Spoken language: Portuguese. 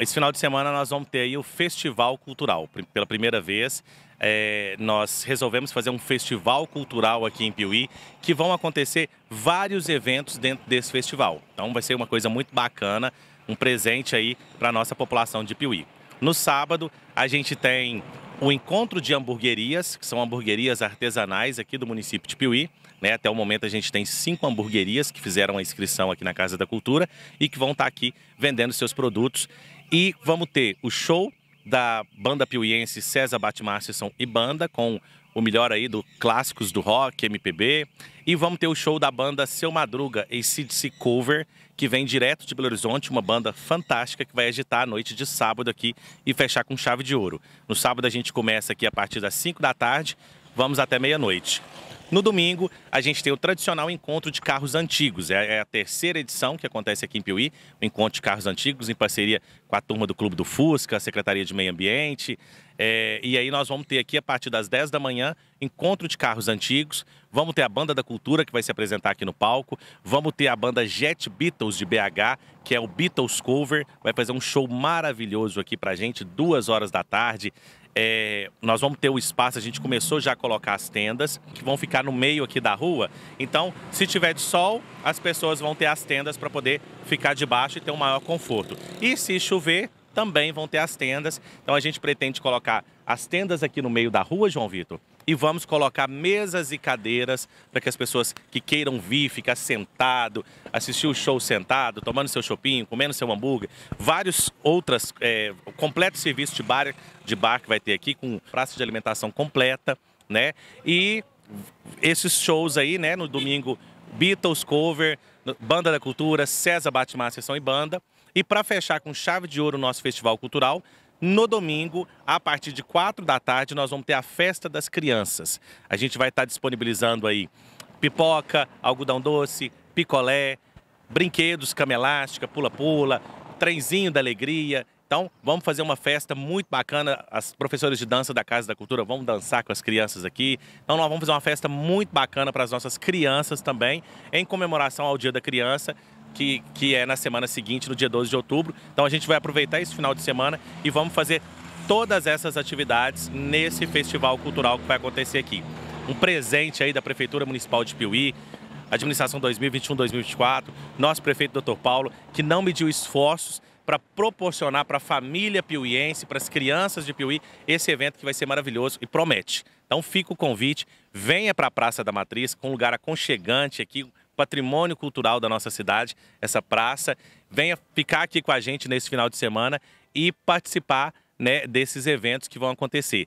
Esse final de semana nós vamos ter aí o Festival Cultural. Pela primeira vez, é, nós resolvemos fazer um festival cultural aqui em Piuí, que vão acontecer vários eventos dentro desse festival. Então vai ser uma coisa muito bacana, um presente aí para a nossa população de Piuí. No sábado, a gente tem o encontro de hamburguerias, que são hamburguerias artesanais aqui do município de Piuí. Né? Até o momento a gente tem cinco hamburguerias que fizeram a inscrição aqui na Casa da Cultura e que vão estar tá aqui vendendo seus produtos. E vamos ter o show da banda piuiense César Batmarson e Banda, com o melhor aí do clássicos do rock, MPB. E vamos ter o show da banda Seu Madruga, CDC Cover, que vem direto de Belo Horizonte, uma banda fantástica que vai agitar a noite de sábado aqui e fechar com chave de ouro. No sábado a gente começa aqui a partir das 5 da tarde, vamos até meia-noite. No domingo, a gente tem o tradicional encontro de carros antigos. É, é a terceira edição que acontece aqui em Piuí, o encontro de carros antigos, em parceria com a turma do Clube do Fusca, a Secretaria de Meio Ambiente. É, e aí nós vamos ter aqui, a partir das 10 da manhã, encontro de carros antigos. Vamos ter a Banda da Cultura, que vai se apresentar aqui no palco. Vamos ter a banda Jet Beatles de BH, que é o Beatles Cover. Vai fazer um show maravilhoso aqui pra gente, duas horas da tarde. É, nós vamos ter o espaço, a gente começou já a colocar as tendas, que vão ficar no meio aqui da rua. Então, se tiver de sol, as pessoas vão ter as tendas para poder ficar debaixo e ter um maior conforto. E se chover, também vão ter as tendas. Então, a gente pretende colocar as tendas aqui no meio da rua, João Vitor, e vamos colocar mesas e cadeiras para que as pessoas que queiram vir, ficar sentado, assistir o show sentado, tomando seu chopinho, comendo seu hambúrguer, vários outros, é, completo serviço de bar, de bar que vai ter aqui, com praça de alimentação completa, né? E esses shows aí, né, no domingo, Beatles cover, Banda da Cultura, César Batmassa, Sessão e Banda. E para fechar com chave de ouro o nosso festival cultural, no domingo, a partir de 4 da tarde, nós vamos ter a festa das crianças. A gente vai estar disponibilizando aí pipoca, algodão doce, picolé, brinquedos, cama elástica, pula-pula, trenzinho da alegria. Então, vamos fazer uma festa muito bacana. As professoras de dança da Casa da Cultura vão dançar com as crianças aqui. Então, nós vamos fazer uma festa muito bacana para as nossas crianças também, em comemoração ao Dia da Criança que, que é na semana seguinte, no dia 12 de outubro. Então a gente vai aproveitar esse final de semana e vamos fazer todas essas atividades nesse festival cultural que vai acontecer aqui. Um presente aí da Prefeitura Municipal de Piuí, administração 2021-2024, nosso prefeito Dr. Paulo, que não mediu esforços para proporcionar para a família piuiense, para as crianças de Piuí, esse evento que vai ser maravilhoso e promete. Então fica o convite, venha para a Praça da Matriz, com um lugar aconchegante aqui, patrimônio cultural da nossa cidade, essa praça. Venha ficar aqui com a gente nesse final de semana e participar né, desses eventos que vão acontecer.